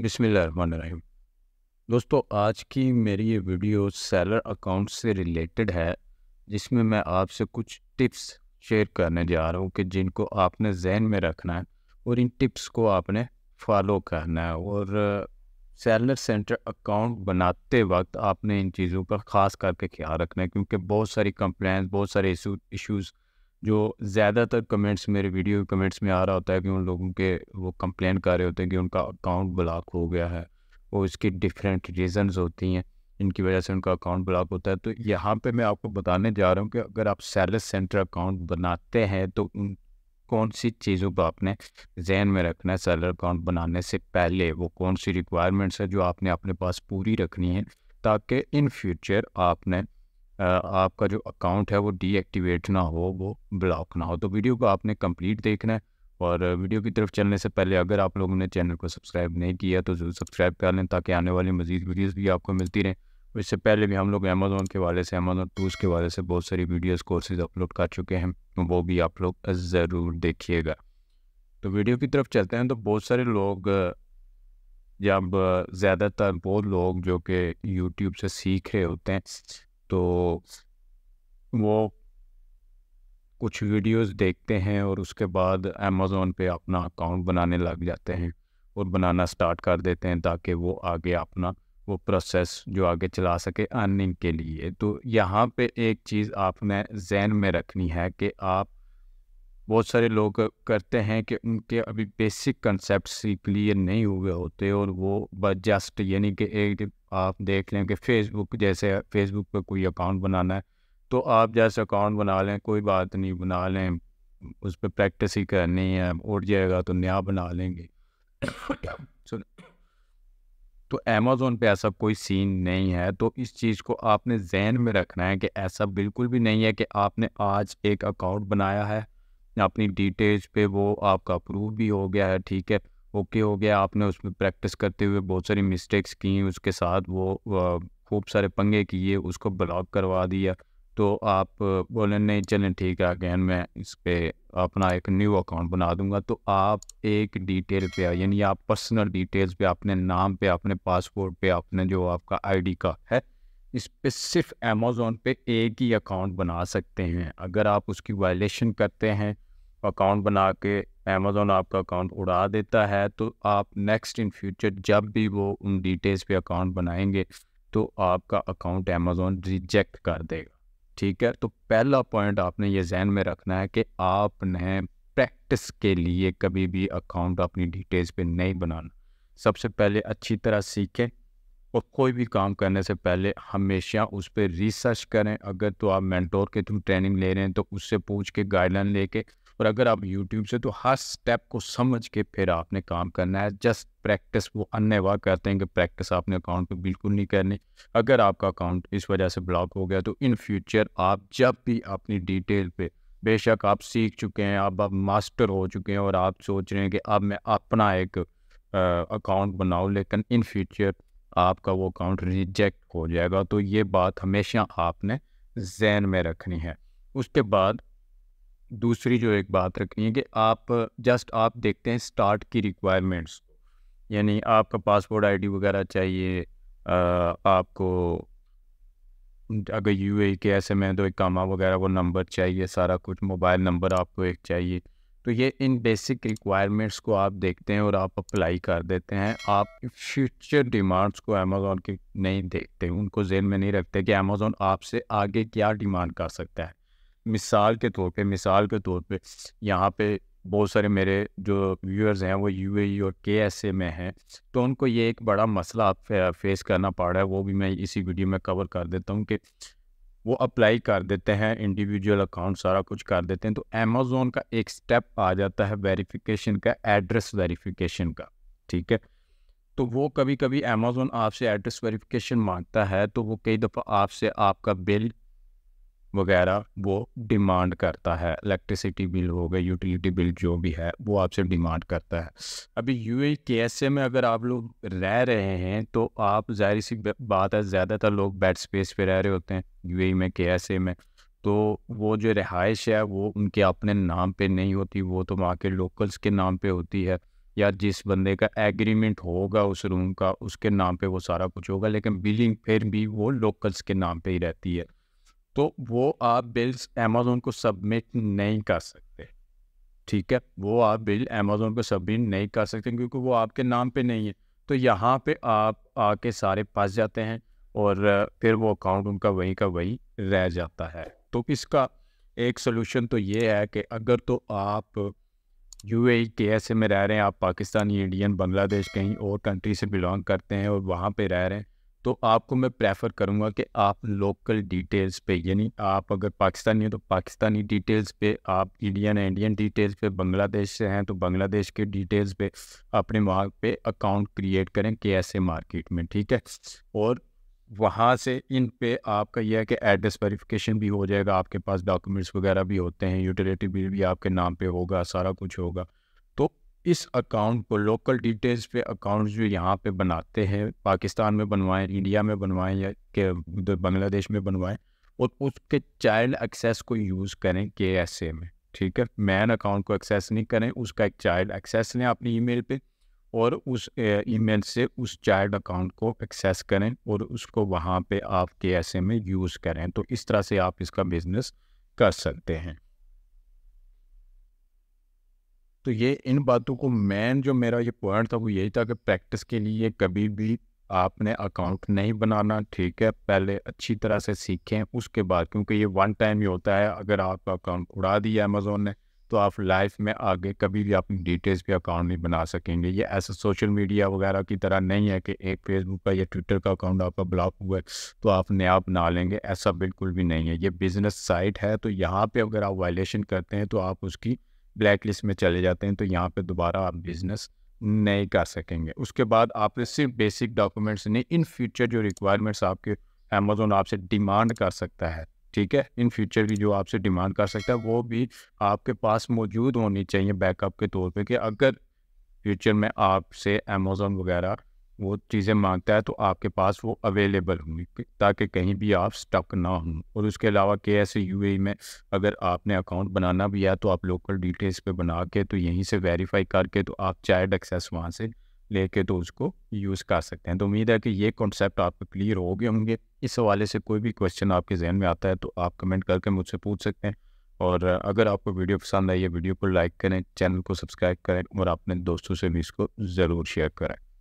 बिसमीम दोस्तों आज की मेरी ये वीडियो सैलर अकाउंट से रिलेटेड है जिसमें मैं आपसे कुछ टिप्स शेयर करने जा रहा हूँ कि जिनको आपने जहन में रखना है और इन टिप्स को आपने फॉलो करना है और सैलर सेंटर अकाउंट बनाते वक्त आपने इन चीज़ों का ख़ास करके ख्याल रखना है क्योंकि बहुत सारी कंप्लेंस बहुत सारे इशूज़ जो ज़्यादातर कमेंट्स मेरे वीडियो कमेंट्स में आ रहा होता है कि उन लोगों के वो कंप्लेन कर रहे होते हैं कि उनका अकाउंट ब्लॉक हो गया है और इसकी डिफरेंट रीजंस होती हैं इनकी वजह से उनका अकाउंट ब्लॉक होता है तो यहाँ पे मैं आपको बताने जा रहा हूँ कि अगर आप सेल्स सेंटर अकाउंट बनाते हैं तो उन कौन सी चीज़ों को आपने जहन में रखना है सैलर अकाउंट बनाने से पहले वो कौन सी रिक्वायरमेंट्स है जो आपने अपने पास पूरी रखनी है ताकि इन फ्यूचर आपने आपका जो अकाउंट है वो डीएक्टिवेट ना हो वो ब्लॉक ना हो तो वीडियो को आपने कंप्लीट देखना है और वीडियो की तरफ चलने से पहले अगर आप लोगों ने चैनल को सब्सक्राइब नहीं किया तो ज़रूर सब्सक्राइब कर लें ताकि आने वाली मजीद वीडियोज़ भी आपको मिलती रहें इससे पहले भी हम लोग अमेज़ोन के वाले से अमेज़ोन टूल्स के वाले से बहुत सारी वीडियोज़ कोर्सेज अपलोड कर चुके हैं वो भी आप लोग ज़रूर देखिएगा तो वीडियो की तरफ चलते हैं तो बहुत सारे लोग जब ज़्यादातर बहुत लोग जो कि यूट्यूब से सीख रहे होते हैं तो वो कुछ वीडियोस देखते हैं और उसके बाद अमेज़ोन पे अपना अकाउंट बनाने लग जाते हैं और बनाना स्टार्ट कर देते हैं ताकि वो आगे अपना वो प्रोसेस जो आगे चला सके अर्निंग के लिए तो यहाँ पे एक चीज़ आपने जहन में रखनी है कि आप बहुत सारे लोग करते हैं कि उनके अभी बेसिक कंसेप्ट क्लियर नहीं हुए होते और वो बस जस्ट यानी कि एक आप देख लें कि फेसबुक जैसे फेसबुक पर कोई अकाउंट बनाना है तो आप जैसे अकाउंट बना लें कोई बात नहीं बना लें उस पर प्रैक्टिस ही करनी है उठ जाएगा तो नया बना लेंगे तो अमेज़ोन पे ऐसा कोई सीन नहीं है तो इस चीज़ को आपने जहन में रखना है कि ऐसा बिल्कुल भी नहीं है कि आपने आज एक अकाउंट बनाया है अपनी डिटेल्स पे वो आपका अप्रूव भी हो गया है ठीक है ओके हो गया आपने उसमें प्रैक्टिस करते हुए बहुत सारी मिस्टेक्स की उसके साथ वो खूब सारे पंगे किए उसको ब्लॉक करवा दिया तो आप बोले नहीं चलें ठीक है अगेन मैं इस पर अपना एक न्यू अकाउंट बना दूंगा तो आप एक डिटेल पे यानी आप पर्सनल डिटेल्स पे अपने नाम पे अपने पासपोर्ट पे अपने जो आपका आईडी का है इस पर सिर्फ अमेज़ोन पे एक ही अकाउंट बना सकते हैं अगर आप उसकी वायलेशन करते हैं अकाउंट बना के अमेज़ोन आपका अकाउंट उड़ा देता है तो आप नेक्स्ट इन फ्यूचर जब भी वो उन डिटेल्स पे अकाउंट बनाएंगे तो आपका अकाउंट अमेज़ोन रिजेक्ट कर देगा ठीक है तो पहला पॉइंट आपने ये जहन में रखना है कि आपने प्रैक्टिस के लिए कभी भी अकाउंट अपनी डिटेल्स पे नहीं बनाना सबसे पहले अच्छी तरह सीखें और कोई भी काम करने से पहले हमेशा उस पर रिसर्च करें अगर तो आप मेंटोर के थ्रू ट्रेनिंग ले रहे हैं तो उससे पूछ के गाइडलाइन लेके और अगर आप यूट्यूब से तो हर स्टेप को समझ के फिर आपने काम करना है जस्ट प्रैक्टिस वो अन्य वाह कहते हैं कि प्रैक्टिस आपने अकाउंट पे बिल्कुल नहीं करनी अगर आपका अकाउंट इस वजह से ब्लॉक हो गया तो इन फ्यूचर आप जब भी अपनी डिटेल पे बेशक आप सीख चुके हैं आप अब मास्टर हो चुके हैं और आप सोच रहे हैं कि अब मैं अपना एक अकाउंट बनाऊँ लेकिन इन फ्यूचर आपका वो अकाउंट रिजेक्ट हो जाएगा तो ये बात हमेशा आपने जहन में रखनी है उसके बाद दूसरी जो एक बात रखनी है कि आप जस्ट आप देखते हैं स्टार्ट की रिक्वायरमेंट्स यानी आपका पासपोर्ट आईडी वगैरह चाहिए आ, आपको अगर यू ए के ऐसे में तो एक कामा वगैरह वो नंबर चाहिए सारा कुछ मोबाइल नंबर आपको एक चाहिए तो ये इन बेसिक रिक्वायरमेंट्स को आप देखते हैं और आप अप्लाई कर देते हैं आप फ्यूचर डिमांड्स को अमेज़ोन के नहीं देखते उनको जेल में नहीं रखते कि अमेज़ोन आपसे आगे क्या डिमांड कर सकता है मिसाल के तौर पे मिसाल के तौर पे यहाँ पे बहुत सारे मेरे जो व्यूअर्स हैं वो यूएई e और केएसए में हैं तो उनको ये एक बड़ा मसला फेस करना पड़ रहा है वो भी मैं इसी वीडियो में कवर कर देता हूँ कि वो अप्लाई कर देते हैं इंडिविजुअल अकाउंट सारा कुछ कर देते हैं तो अमेजोन का एक स्टेप आ जाता है वेरिफिकेशन का एड्रेस वेरिफिकेशन का ठीक है तो वो कभी कभी अमेजोन आपसे एड्रेस वेरिफिकेशन मांगता है तो वो कई दफ़ा आपसे आपका बिल वगैरह वो डिमांड करता है इलेक्ट्रिसिटी बिल हो गया यूटिलिटी बिल जो भी है वो आपसे डिमांड करता है अभी यू के एस ए में अगर आप लोग रह रहे हैं तो आप जाहिर सी बात है ज़्यादातर लोग बेड स्पेस पे रह रहे होते हैं यू में के एस ए में तो वो जो रिहाइश है वो उनके अपने नाम पे नहीं होती वो तो वहाँ के लोकल्स के नाम पे होती है या जिस बंदे का एग्रीमेंट होगा उस रूम का उसके नाम पे वो सारा कुछ होगा लेकिन बिलिंग फिर भी वो लोकल्स के नाम पे ही रहती है तो वो आप बिल्स अमेजोन को सबमिट नहीं कर सकते ठीक है वो आप बिल अमेजोन को सबमिट नहीं कर सकते क्योंकि वो आपके नाम पे नहीं है तो यहाँ पे आप आके सारे फंस जाते हैं और फिर वो अकाउंट उनका वहीं का वहीं रह जाता है तो इसका एक सोल्यूशन तो ये है कि अगर तो आप यू ए e के एस में रह रहे हैं आप पाकिस्तानी इंडियन बांग्लादेश कहीं और कंट्री से बिलोंग करते हैं और वहाँ पे रह रहे हैं तो आपको मैं प्रेफर करूँगा कि आप लोकल डिटेल्स पे यानी आप अगर पाकिस्तानी हैं तो पाकिस्तानी डिटेल्स पे आप इंडियन है इंडियन डिटेल्स पे बांग्लादेश से हैं तो बांग्लादेश के डिटेल्स पे अपने वहाँ पे अकाउंट क्रिएट करें के ऐसे मार्केट में ठीक है और वहाँ से इन पे आपका यह है कि एड्रेस वेरिफिकेशन भी हो जाएगा आपके पास डॉक्यूमेंट्स वगैरह भी होते हैं यूटिलिटी बिल भी आपके नाम पे होगा सारा कुछ होगा इस अकाउंट को लोकल डिटेल्स पे अकाउंट जो यहाँ पे बनाते हैं पाकिस्तान में बनवाएं इंडिया में बनवाएं या के बांग्लादेश में बनवाएं और उसके चाइल्ड एक्सेस को यूज़ करें के एस ए में ठीक है मैन अकाउंट को एक्सेस नहीं करें उसका एक चाइल्ड एक्सेस लें ई ईमेल पे और उस ईमेल से उस चाइल्ड अकाउंट को एक्सेस करें और उसको वहाँ पे आप के एस ए में यूज़ करें तो इस तरह से आप इसका बिज़नेस कर सकते हैं तो ये इन बातों को मेन जो मेरा ये पॉइंट था वो यही था कि प्रैक्टिस के लिए कभी भी आपने अकाउंट नहीं बनाना ठीक है पहले अच्छी तरह से सीखें उसके बाद क्योंकि ये वन टाइम ही होता है अगर आपका अकाउंट उड़ा दिया अमेज़ोन ने तो आप लाइफ में आगे कभी भी अपनी डिटेल्स भी अकाउंट नहीं बना सकेंगे ये ऐसा सोशल मीडिया वगैरह की तरह नहीं है कि एक फेसबुक का या ट्विटर का अकाउंट आपका ब्लॉक हुआ है तो आप नया बना लेंगे ऐसा बिल्कुल भी नहीं है ये बिज़नेस साइट है तो यहाँ पे अगर आप वायलेशन करते हैं तो आप उसकी ब्लैक लिस्ट में चले जाते हैं तो यहाँ पे दोबारा आप बिज़नेस नहीं कर सकेंगे उसके बाद आपने सिर्फ बेसिक डॉक्यूमेंट्स नहीं इन फ्यूचर जो रिक्वायरमेंट्स आपके अमेजोन आपसे डिमांड कर सकता है ठीक है इन फ्यूचर की जो आपसे डिमांड कर सकता है वो भी आपके पास मौजूद होनी चाहिए बैकअप के तौर पे कि अगर फ्यूचर में आपसे अमेजोन वगैरह वो चीज़ें मांगता है तो आपके पास वो अवेलेबल होंगी ताकि कहीं भी आप स्टक ना हों और उसके अलावा के एस यू में अगर आपने अकाउंट बनाना भी है तो आप लोकल डिटेल्स पे बना के तो यहीं से वेरीफाई करके तो आप चाइल्ड एक्सेस वहाँ से लेके तो उसको यूज़ कर सकते हैं तो उम्मीद है कि ये कॉन्सेप्ट आपको क्लियर हो गए होंगे इस हवाले से कोई भी क्वेश्चन आपके जहन में आता है तो आप कमेंट करके मुझसे पूछ सकते हैं और अगर आपको वीडियो पसंद आई है वीडियो को लाइक करें चैनल को सब्सक्राइब करें और अपने दोस्तों से भी इसको ज़रूर शेयर करें